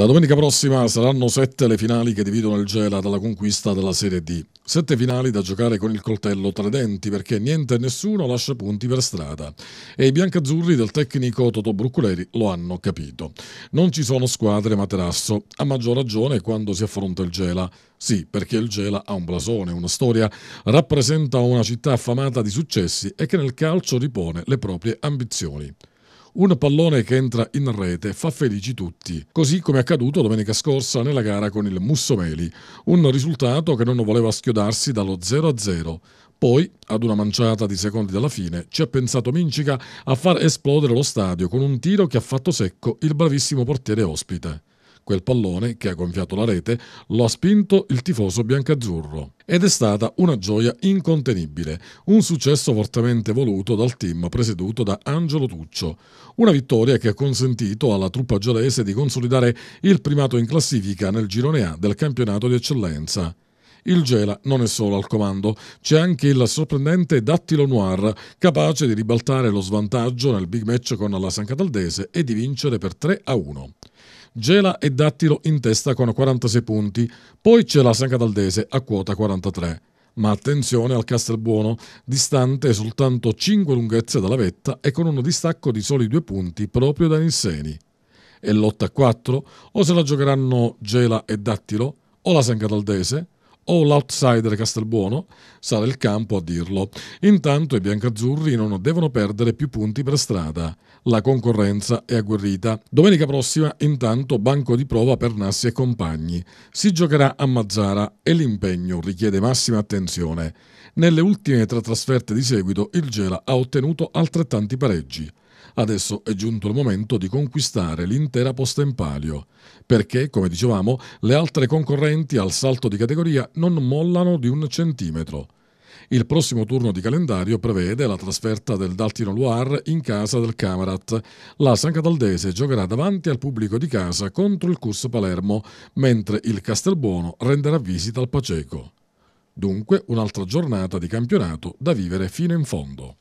Da domenica prossima saranno sette le finali che dividono il Gela dalla conquista della Serie D. Sette finali da giocare con il coltello tra i denti perché niente e nessuno lascia punti per strada. E i biancazzurri del tecnico Toto Brucculeri lo hanno capito. Non ci sono squadre materasso, a maggior ragione quando si affronta il Gela. Sì, perché il Gela ha un blasone, una storia, rappresenta una città affamata di successi e che nel calcio ripone le proprie ambizioni. Un pallone che entra in rete fa felici tutti, così come è accaduto domenica scorsa nella gara con il Mussomeli, un risultato che non voleva schiodarsi dallo 0-0. Poi, ad una manciata di secondi dalla fine, ci ha pensato Mincica a far esplodere lo stadio con un tiro che ha fatto secco il bravissimo portiere ospite. Quel pallone, che ha gonfiato la rete, lo ha spinto il tifoso biancazzurro. Ed è stata una gioia incontenibile, un successo fortemente voluto dal team presieduto da Angelo Tuccio. Una vittoria che ha consentito alla truppa gialese di consolidare il primato in classifica nel girone A del campionato di eccellenza. Il Gela non è solo al comando, c'è anche il sorprendente Dattilo Noir, capace di ribaltare lo svantaggio nel big match con la San Cataldese e di vincere per 3 a 1. Gela e Dattilo in testa con 46 punti, poi c'è la San Cataldese a quota 43. Ma attenzione al Castelbuono, distante soltanto 5 lunghezze dalla vetta e con uno distacco di soli 2 punti proprio da Nisseni. E lotta a 4 o se la giocheranno Gela e Dattilo o la San Cataldese o l'outsider Castelbuono sarà il campo a dirlo. Intanto i biancazzurri non devono perdere più punti per strada. La concorrenza è agguerrita. Domenica prossima, intanto, banco di prova per Nassi e compagni. Si giocherà a Mazzara e l'impegno richiede massima attenzione. Nelle ultime tre trasferte di seguito il Gela ha ottenuto altrettanti pareggi. Adesso è giunto il momento di conquistare l'intera posta in palio, perché, come dicevamo, le altre concorrenti al salto di categoria non mollano di un centimetro. Il prossimo turno di calendario prevede la trasferta del Daltino Loire in casa del Camarat. La San Cataldese giocherà davanti al pubblico di casa contro il Curs Palermo, mentre il Castelbuono renderà visita al Paceco. Dunque un'altra giornata di campionato da vivere fino in fondo.